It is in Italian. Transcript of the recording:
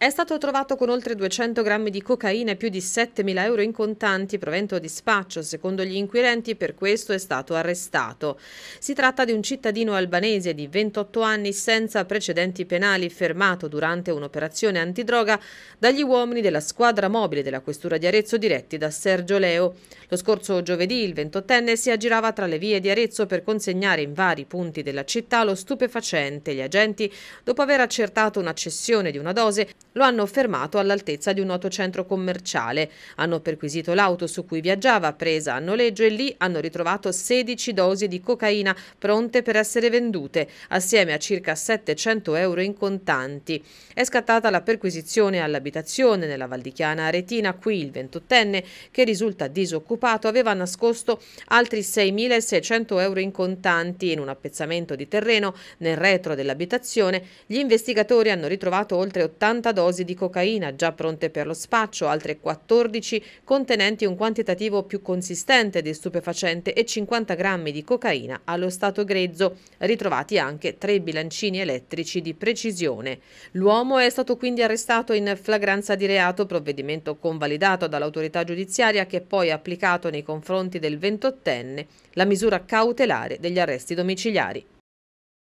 È stato trovato con oltre 200 grammi di cocaina e più di 7.000 euro in contanti provento a dispaccio. Secondo gli inquirenti per questo è stato arrestato. Si tratta di un cittadino albanese di 28 anni senza precedenti penali fermato durante un'operazione antidroga dagli uomini della squadra mobile della Questura di Arezzo diretti da Sergio Leo. Lo scorso giovedì il 28enne si aggirava tra le vie di Arezzo per consegnare in vari punti della città lo stupefacente. Gli agenti, dopo aver accertato una cessione di una dose, lo hanno fermato all'altezza di un noto centro commerciale. Hanno perquisito l'auto su cui viaggiava, presa a noleggio e lì hanno ritrovato 16 dosi di cocaina pronte per essere vendute, assieme a circa 700 euro in contanti. È scattata la perquisizione all'abitazione nella Valdichiana Aretina, qui il 28enne, che risulta disoccupato, aveva nascosto altri 6.600 euro in contanti in un appezzamento di terreno nel retro dell'abitazione. Gli investigatori hanno ritrovato oltre 80 dosi dosi di cocaina già pronte per lo spaccio, altre 14 contenenti un quantitativo più consistente di stupefacente e 50 grammi di cocaina allo stato grezzo, ritrovati anche tre bilancini elettrici di precisione. L'uomo è stato quindi arrestato in flagranza di reato, provvedimento convalidato dall'autorità giudiziaria che poi ha applicato nei confronti del ventottenne la misura cautelare degli arresti domiciliari.